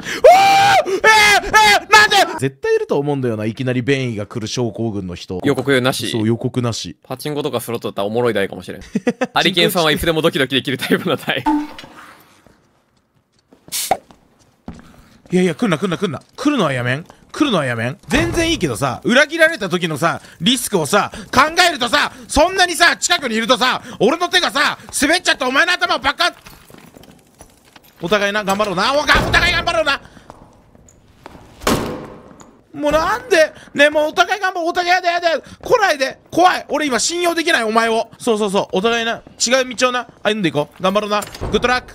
えー、なんで絶対いると思うんだよな。いきなり便意が来る症候群の人。予告なし。そう、予告なし。パチンコとかスロットだったらおもろい台かもしれん。ハリケンさんはいつでもドキドキできるタイプの台。いやいや、来んな来んな来んな。来るのはやめん。来るのはやめん。全然いいけどさ、裏切られた時のさ、リスクをさ、考えるとさ、そんなにさ、近くにいるとさ、俺の手がさ、滑っちゃってお前の頭をバカお互いな、頑張ろうな。お互いろなもうなんでねもうお互い頑張お互いやだやだやだ来ないで怖い俺今信用できないお前をそうそうそうお互いな違う道をな歩んでいこう頑張ろうなグッドラック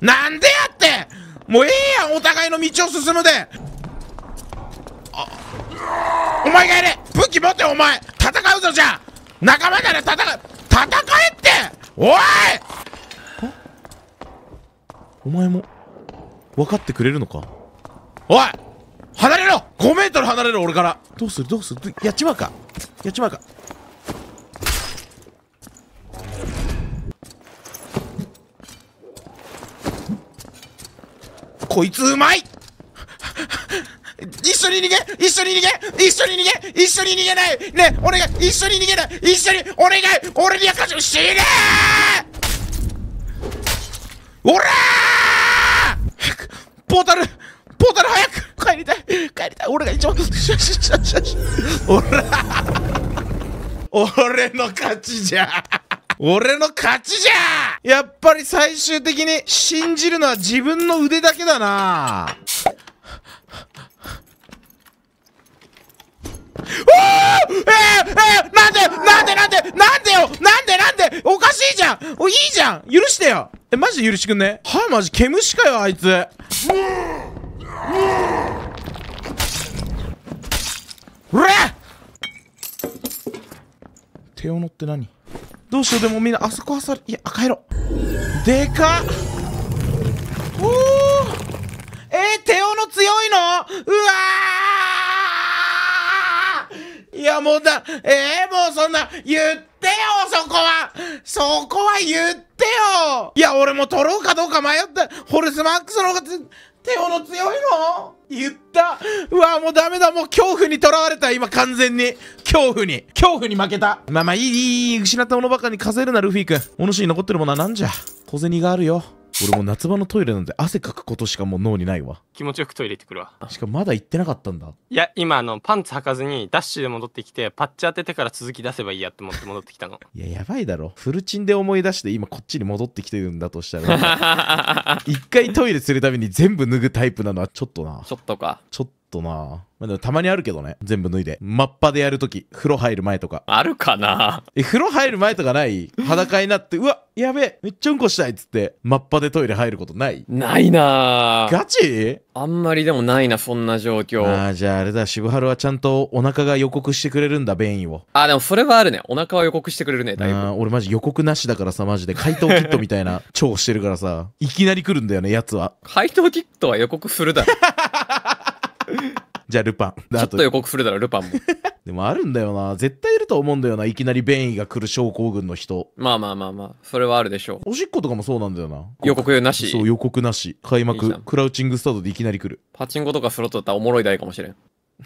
なんでやってもうええやんお互いの道を進むでお前がやれ武器持ってお前戦うぞじゃあ仲間なら戦う戦えっておいお前も分かってくれるのかおい離れろ !5 メートル離れろ俺からどうするどうするやっちまうかやっちまうかこいつうまい一緒に逃げ一緒に逃げ一緒に逃げ一緒に逃げないねお願い一緒に逃げない一緒にお願い俺にやかろ死ねーおらーポータルポータル早く帰りたい帰りたい俺が一番シャシャシャシャシャ俺の勝ちじゃ俺の勝ちじゃやっぱり最終的に信じるのは自分の腕だけだなおえー、えー、なんでなんでなんでなんでよなんでなんでおかしいじゃんおいいじゃん許してよえ、マジで許してくんねはあ、マジ、毛虫かよ、あいつ。うら手を乗って何どうしよう、でもみんな、あそこはさ、いや、帰ろ。でかっおおえー、手をの強いのうわーいや、もうだ、えー、もうそんな、言ってよ、そこはそこは言ってよいや、俺も取ろうかどうか迷った。ホルスマックスの方が手斧強いの言ったうわもうダメだもう恐怖にとらわれた今完全に恐怖に恐怖に負けたまあまあいいいい失ったものばかりに数えるなルフィ君お主に残ってるものは何じゃ小銭があるよ俺も夏場のトイレなんて汗かくことしかもう脳にないわ気持ちよくトイレ行ってくるわしかもまだ行ってなかったんだいや今あのパンツ履かずにダッシュで戻ってきてパッチ当ててから続き出せばいいやって思って戻ってきたの いややばいだろフルチンで思い出して今こっちに戻ってきてるんだとしたら 一回トイレするために全部脱ぐタイプなのはちょっとなちょっとかちょっととな。まあ、たまにあるけどね。全部脱いで。マッパでやるとき、風呂入る前とか。あるかなえ、風呂入る前とかない裸になって、うわ、やべえ、めっちゃうんこしたいっつって、マッパでトイレ入ることないないなガチあんまりでもないな、そんな状況。ああ、じゃああれだ、渋春はちゃんとお腹が予告してくれるんだ、便意を。あ、でもそれはあるね。お腹は予告してくれるね、だいぶ。俺マジ予告なしだからさ、マジで。解凍キットみたいな超してるからさ、いきなり来るんだよね、やつは。解凍キットは予告するだろ。じゃあルパン。ちょっと予告するだろ、ルパンも。でもあるんだよな。絶対いると思うんだよな。いきなり便意が来る症候群の人。まあまあまあまあ、それはあるでしょう。おしっことかもそうなんだよな。予告なし。そう、予告なし。開幕、いいクラウチングスタートでいきなり来る。パチンコとかスロットだったらおもろい台かもしれん。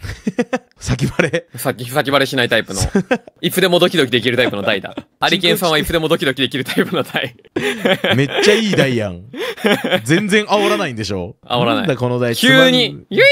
先バレ先先バレしないタイプの いつでもドキドキできるタイプの台だアリケンさんはいつでもドキドキできるタイプの台めっちゃいい台やん全然煽らないんでしょ煽らないなんだこの台急にゆいゆい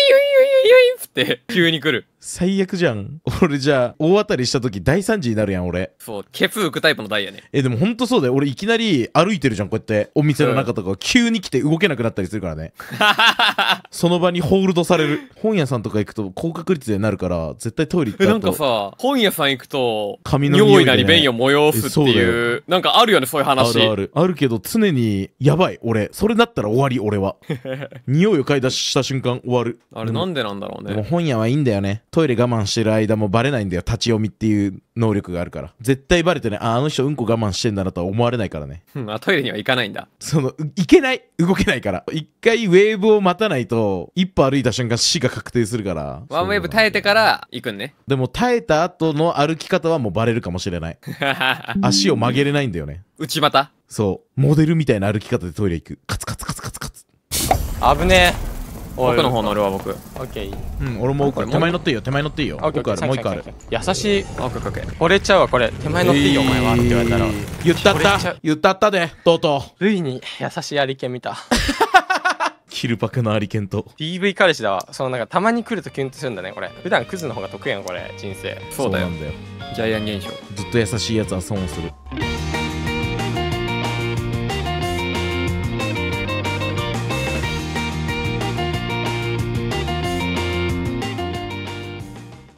って急に来る最悪じゃん。俺じゃあ、大当たりした時大惨事になるやん、俺。そう、ケツ浮くタイプの台やね。え、でもほんとそうだよ。俺いきなり歩いてるじゃん、こうやって。お店の中とか、急に来て動けなくなったりするからね。その場にホールドされる。本屋さんとか行くと高確率でなるから、絶対トイレ行ったなんかさ、本屋さん行くと、髪の匂い、ね、なり便意を催すっていう、なんかあるよね、そういう話。あるある。あるけど、常に、やばい、俺。それだったら終わり、俺は。匂いを嗅いだした瞬間、終わる。あれなんでなんだろうね。でも本屋はいいんだよね。トイレ我慢してる間もバレないんだよ立ち読みっていう能力があるから絶対バレてねああの人うんこ我慢してんだなとは思われないからね、うん、あトイレには行かないんだその行けない動けないから一回ウェーブを待たないと一歩歩いた瞬間死が確定するからワンウェーブ耐えてから行くんねでも耐えた後の歩き方はもうバレるかもしれない 足を曲げれないんだよね内股そうモデルみたいな歩き方でトイレ行くカツカツカツカツカツ危ねえ奥の方乗るは僕オッケーうん俺も奥手前乗っていいよ手前乗っていいよ奥あるもう一個ある優しい奥かけ惚れちゃうわこれ手前乗っていいよお前はって言われたら言ったった言ったったでとうとうついに優しいアリケン見た キルパクのアリケンと DV 彼氏だわそのなんかたまに来るとキュンとするんだねこれ普段クズの方が得意やんこれ人生そうだよジャイアン現象ずっと優しいやつは損をする